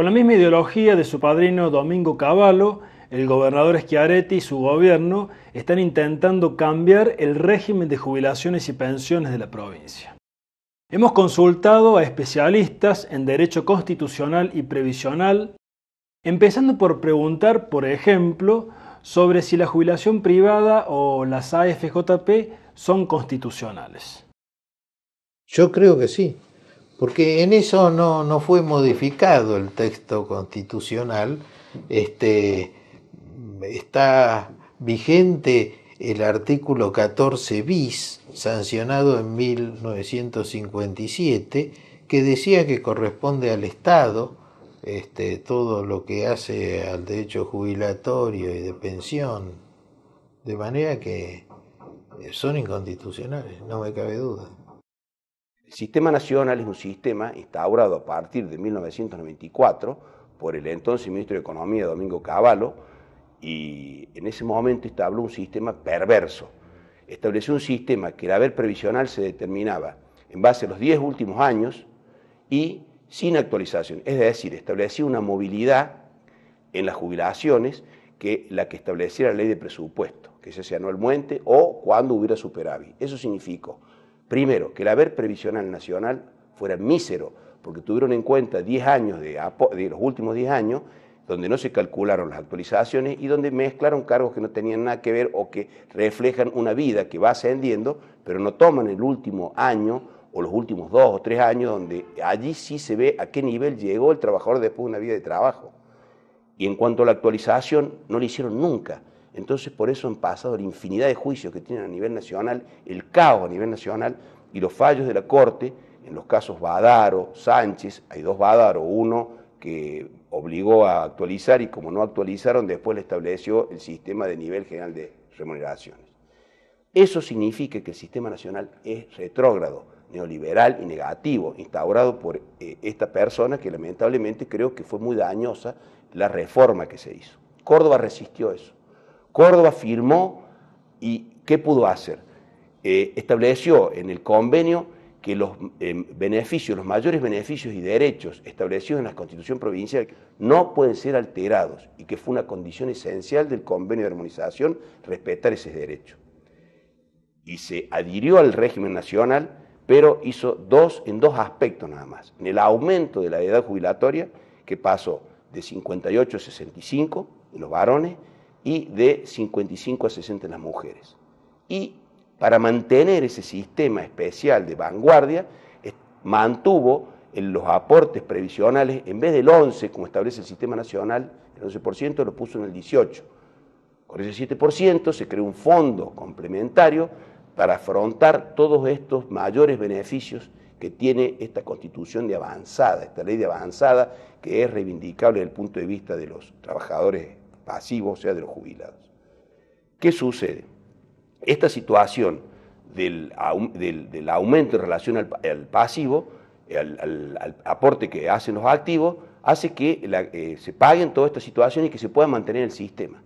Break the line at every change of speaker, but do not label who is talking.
Con la misma ideología de su padrino Domingo Cavallo, el gobernador Schiaretti y su gobierno están intentando cambiar el régimen de jubilaciones y pensiones de la provincia. Hemos consultado a especialistas en derecho constitucional y previsional, empezando por preguntar, por ejemplo, sobre si la jubilación privada o las AFJP son constitucionales.
Yo creo que sí, porque en eso no, no fue modificado el texto constitucional, este, está vigente el artículo 14 bis, sancionado en 1957, que decía que corresponde al Estado este, todo lo que hace al derecho jubilatorio y de pensión, de manera
que son inconstitucionales, no me cabe duda. El Sistema Nacional es un sistema instaurado a partir de 1994 por el entonces ministro de Economía, Domingo Cavallo, y en ese momento estableció un sistema perverso. Estableció un sistema que el haber previsional se determinaba en base a los 10 últimos años y sin actualización. Es decir, establecía una movilidad en las jubilaciones que la que estableciera la ley de presupuesto, que se sea anualmente o cuando hubiera superávit. Eso significó Primero, que el haber previsional nacional fuera mísero, porque tuvieron en cuenta 10 años de, los últimos 10 años, donde no se calcularon las actualizaciones y donde mezclaron cargos que no tenían nada que ver o que reflejan una vida que va ascendiendo, pero no toman el último año o los últimos dos o tres años, donde allí sí se ve a qué nivel llegó el trabajador después de una vida de trabajo. Y en cuanto a la actualización, no lo hicieron nunca. Entonces por eso han pasado la infinidad de juicios que tienen a nivel nacional, el caos a nivel nacional y los fallos de la Corte en los casos Badaro, Sánchez, hay dos Badaro, uno que obligó a actualizar y como no actualizaron después le estableció el sistema de nivel general de remuneraciones. Eso significa que el sistema nacional es retrógrado, neoliberal y negativo, instaurado por eh, esta persona que lamentablemente creo que fue muy dañosa la reforma que se hizo. Córdoba resistió eso. Córdoba firmó y ¿qué pudo hacer? Eh, estableció en el convenio que los eh, beneficios, los mayores beneficios y derechos establecidos en la Constitución provincial no pueden ser alterados y que fue una condición esencial del convenio de armonización respetar ese derecho. Y se adhirió al régimen nacional, pero hizo dos en dos aspectos nada más. En el aumento de la edad jubilatoria, que pasó de 58 a 65 en los varones, y de 55 a 60 en las mujeres. Y para mantener ese sistema especial de vanguardia, mantuvo en los aportes previsionales, en vez del 11, como establece el sistema nacional, el 11% lo puso en el 18. Con ese 7% se creó un fondo complementario para afrontar todos estos mayores beneficios que tiene esta constitución de avanzada, esta ley de avanzada que es reivindicable desde el punto de vista de los trabajadores pasivo o sea, de los jubilados. ¿Qué sucede? Esta situación del, aumento en relación al, pasivo, al, aporte que hacen los activos, hace que eh, se paguen todas estas situaciones y que se pueda mantener el sistema.